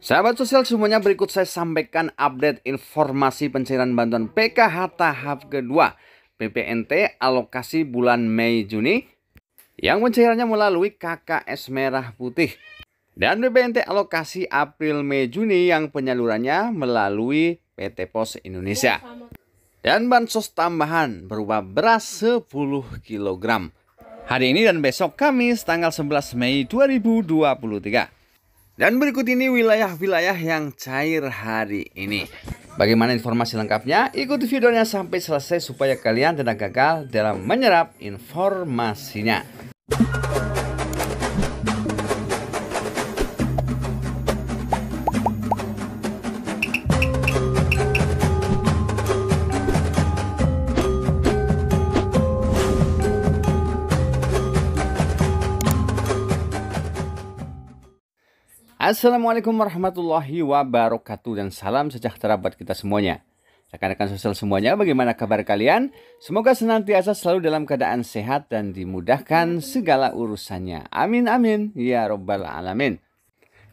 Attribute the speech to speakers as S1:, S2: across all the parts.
S1: Sahabat sosial semuanya berikut saya sampaikan update informasi pencairan bantuan PKH tahap kedua PPNT alokasi bulan Mei Juni yang pencairannya melalui KKS Merah Putih dan BPNT alokasi April Mei Juni yang penyalurannya melalui PT Pos Indonesia. Dan bansos tambahan berupa beras 10 kg. Hari ini dan besok Kamis tanggal 11 Mei 2023. Dan berikut ini wilayah-wilayah yang cair hari ini. Bagaimana informasi lengkapnya? Ikuti videonya sampai selesai supaya kalian tidak gagal dalam menyerap informasinya. Assalamualaikum warahmatullahi wabarakatuh dan salam sejahtera buat kita semuanya. Rekan-rekan sosial semuanya, bagaimana kabar kalian? Semoga senantiasa selalu dalam keadaan sehat dan dimudahkan segala urusannya. Amin amin ya robbal alamin.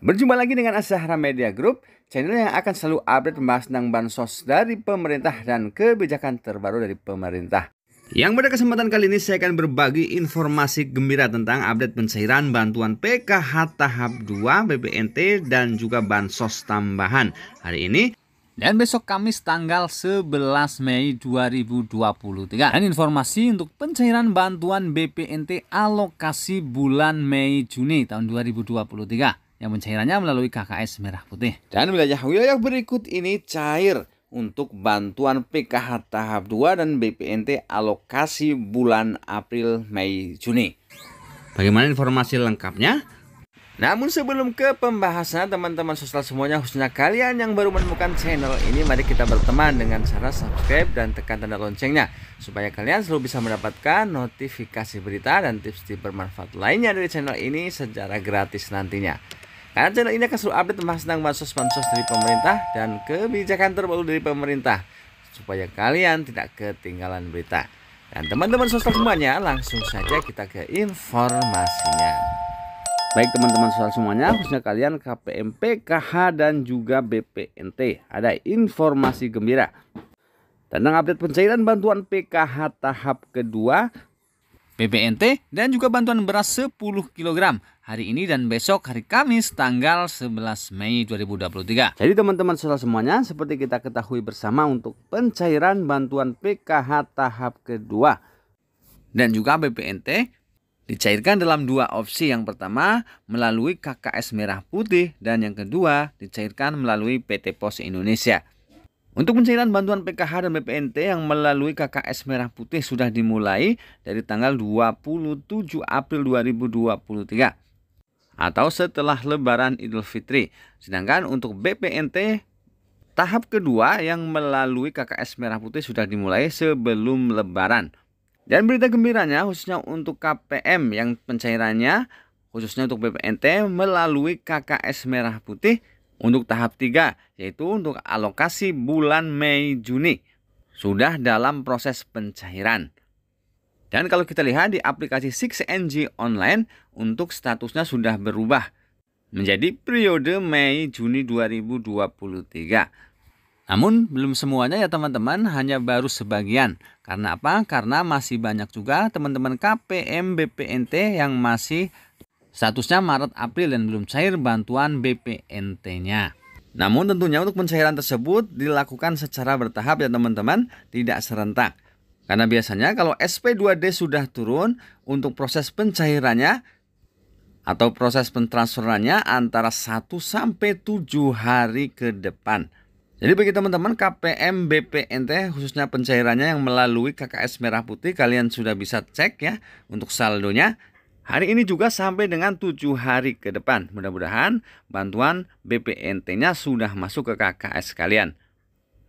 S1: Berjumpa lagi dengan Azahra Media Group, channel yang akan selalu update membahas tentang bansos dari pemerintah dan kebijakan terbaru dari pemerintah. Yang pada kesempatan kali ini saya akan berbagi informasi gembira tentang update pencairan bantuan PKH tahap 2 BPNT dan juga bansos tambahan hari ini dan besok Kamis tanggal 11 Mei 2023. Dan informasi untuk pencairan bantuan BPNT alokasi bulan Mei Juni tahun 2023 yang pencairannya melalui KKS Merah Putih. Dan wilayah-wilayah berikut ini cair untuk bantuan PKH tahap 2 dan BPNT alokasi bulan April, Mei, Juni. Bagaimana informasi lengkapnya? Namun sebelum ke pembahasan teman-teman sosial semuanya khususnya kalian yang baru menemukan channel ini mari kita berteman dengan cara subscribe dan tekan tanda loncengnya supaya kalian selalu bisa mendapatkan notifikasi berita dan tips-tips bermanfaat lainnya dari channel ini secara gratis nantinya. Karena channel ini akan selalu update tentang bansos-bansos dari pemerintah dan kebijakan terbaru dari pemerintah supaya kalian tidak ketinggalan berita. Dan teman-teman sosial semuanya, langsung saja kita ke informasinya. Baik teman-teman sosial semuanya, khususnya kalian KPMP, KH, dan juga BPNT. Ada informasi gembira. Tentang update pencairan bantuan PKH tahap kedua BBNT, dan juga bantuan beras 10 kg hari ini dan besok hari Kamis tanggal 11 Mei 2023. Jadi teman-teman saudara semuanya seperti kita ketahui bersama untuk pencairan bantuan PKH tahap kedua dan juga BPNT dicairkan dalam dua opsi. Yang pertama melalui KKS Merah Putih dan yang kedua dicairkan melalui PT Pos Indonesia. Untuk pencairan bantuan PKH dan BPNT yang melalui KKS Merah Putih sudah dimulai dari tanggal 27 April 2023 atau setelah Lebaran Idul Fitri. Sedangkan untuk BPNT tahap kedua yang melalui KKS Merah Putih sudah dimulai sebelum Lebaran. Dan berita gembiranya khususnya untuk KPM yang pencairannya khususnya untuk BPNT melalui KKS Merah Putih untuk tahap 3, yaitu untuk alokasi bulan Mei-Juni, sudah dalam proses pencairan. Dan kalau kita lihat di aplikasi 6NG Online, untuk statusnya sudah berubah menjadi periode Mei-Juni 2023. Namun belum semuanya ya teman-teman, hanya baru sebagian. Karena apa? Karena masih banyak juga teman-teman KPM BPNT yang masih Statusnya Maret April dan belum cair bantuan BPNT-nya. Namun tentunya untuk pencairan tersebut dilakukan secara bertahap ya teman-teman, tidak serentak. Karena biasanya kalau SP2D sudah turun untuk proses pencairannya atau proses pentransferannya antara 1 sampai 7 hari ke depan. Jadi bagi teman-teman KPM BPNT khususnya pencairannya yang melalui KKS Merah Putih kalian sudah bisa cek ya untuk saldonya Hari ini juga sampai dengan tujuh hari ke depan. Mudah-mudahan bantuan BPNT-nya sudah masuk ke KKS kalian.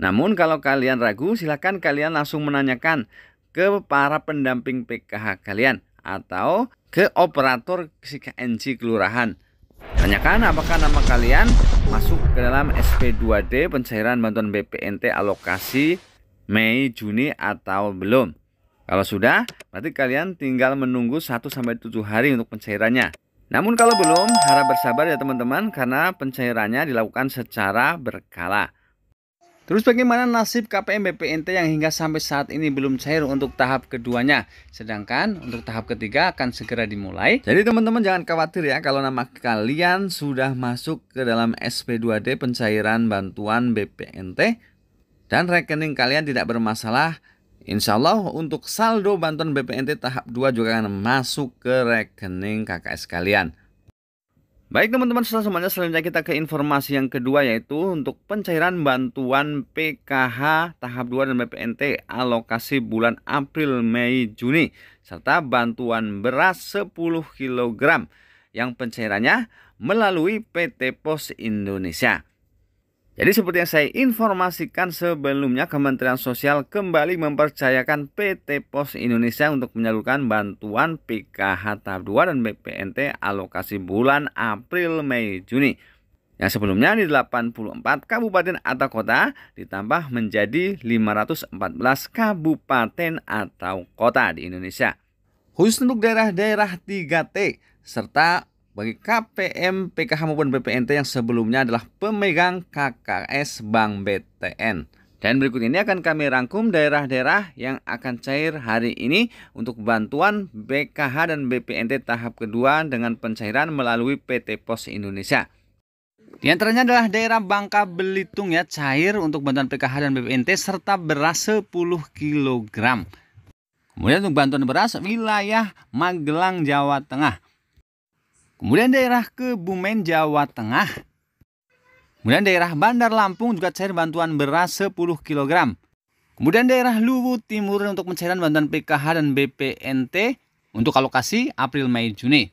S1: Namun kalau kalian ragu, silakan kalian langsung menanyakan ke para pendamping PKH kalian atau ke operator KNC kelurahan. Tanyakan apakah nama kalian masuk ke dalam SP2D pencairan bantuan BPNT alokasi Mei, Juni atau belum. Kalau sudah, berarti kalian tinggal menunggu 1-7 hari untuk pencairannya. Namun kalau belum, harap bersabar ya teman-teman karena pencairannya dilakukan secara berkala. Terus bagaimana nasib KPM BPNT yang hingga sampai saat ini belum cair untuk tahap keduanya? Sedangkan untuk tahap ketiga akan segera dimulai. Jadi teman-teman jangan khawatir ya kalau nama kalian sudah masuk ke dalam SP2D pencairan bantuan BPNT dan rekening kalian tidak bermasalah Insya Allah untuk saldo bantuan BPNT tahap 2 juga akan masuk ke rekening KKS kalian. Baik teman-teman setelah semuanya selanjutnya kita ke informasi yang kedua yaitu untuk pencairan bantuan PKH tahap 2 dan BPNT alokasi bulan April, Mei, Juni serta bantuan beras 10 kg yang pencairannya melalui PT Pos Indonesia. Jadi seperti yang saya informasikan sebelumnya, Kementerian Sosial kembali mempercayakan PT Pos Indonesia untuk menyalurkan bantuan PKH tahap 2 dan BPNT alokasi bulan April, Mei, Juni. Yang sebelumnya di 84 kabupaten atau kota ditambah menjadi 514 kabupaten atau kota di Indonesia. Khusus untuk daerah-daerah 3T serta bagi KPM, PKH maupun BPNT yang sebelumnya adalah pemegang KKS Bank BTN. Dan berikut ini akan kami rangkum daerah-daerah yang akan cair hari ini untuk bantuan BKH dan BPNT tahap kedua dengan pencairan melalui PT Pos Indonesia. Di antaranya adalah daerah Bangka Belitung ya cair untuk bantuan PKH dan BPNT serta beras 10 kg. Kemudian untuk bantuan beras wilayah Magelang Jawa Tengah. Kemudian daerah Kebumen, Jawa Tengah. Kemudian daerah Bandar Lampung juga cair bantuan beras 10 kg. Kemudian daerah Luwu Timur untuk pencairan bantuan PKH dan BPNT untuk alokasi April, Mei, Juni.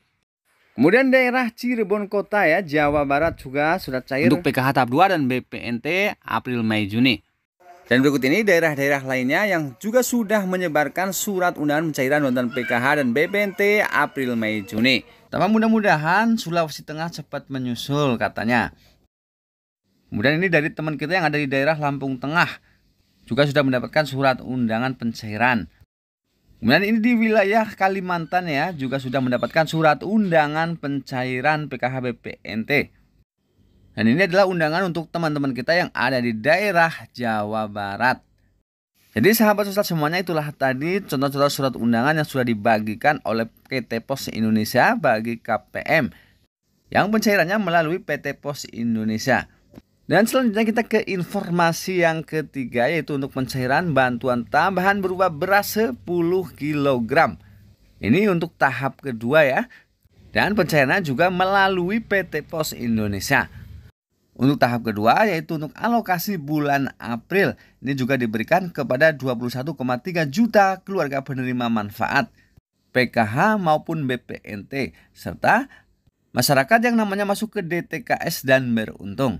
S1: Kemudian daerah Cirebon Kota ya, Jawa Barat juga sudah cair. Untuk PKH tahap 2 dan BPNT April, Mei, Juni. Dan berikut ini daerah-daerah lainnya yang juga sudah menyebarkan surat undangan pencairan bantuan PKH dan BPNT April, Mei, Juni. Tapi mudah-mudahan Sulawesi Tengah cepat menyusul katanya. Kemudian ini dari teman kita yang ada di daerah Lampung Tengah juga sudah mendapatkan surat undangan pencairan. Kemudian ini di wilayah Kalimantan ya juga sudah mendapatkan surat undangan pencairan PKH BPNT. Dan ini adalah undangan untuk teman-teman kita yang ada di daerah Jawa Barat. Jadi sahabat sosial semuanya itulah tadi contoh-contoh surat undangan yang sudah dibagikan oleh PT Pos Indonesia bagi KPM yang pencairannya melalui PT Pos Indonesia. Dan selanjutnya kita ke informasi yang ketiga yaitu untuk pencairan bantuan tambahan berupa beras 10 kg. Ini untuk tahap kedua ya. Dan pencairannya juga melalui PT Pos Indonesia. Untuk tahap kedua yaitu untuk alokasi bulan April ini juga diberikan kepada 21,3 juta keluarga penerima manfaat PKH maupun BPNT serta masyarakat yang namanya masuk ke DTKS dan beruntung.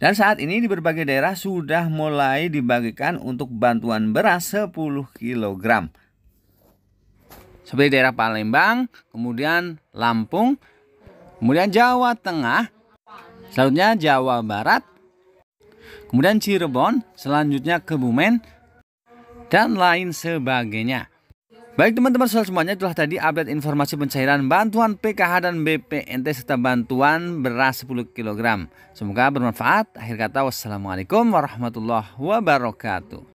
S1: Dan saat ini di berbagai daerah sudah mulai dibagikan untuk bantuan beras 10 kg. Seperti daerah Palembang, kemudian Lampung, kemudian Jawa Tengah, selanjutnya Jawa Barat, kemudian Cirebon, selanjutnya Kebumen, dan lain sebagainya. Baik teman-teman soal semuanya itulah tadi update informasi pencairan bantuan PKH dan BPNT serta bantuan beras 10 kg. Semoga bermanfaat. Akhir kata wassalamualaikum warahmatullahi wabarakatuh.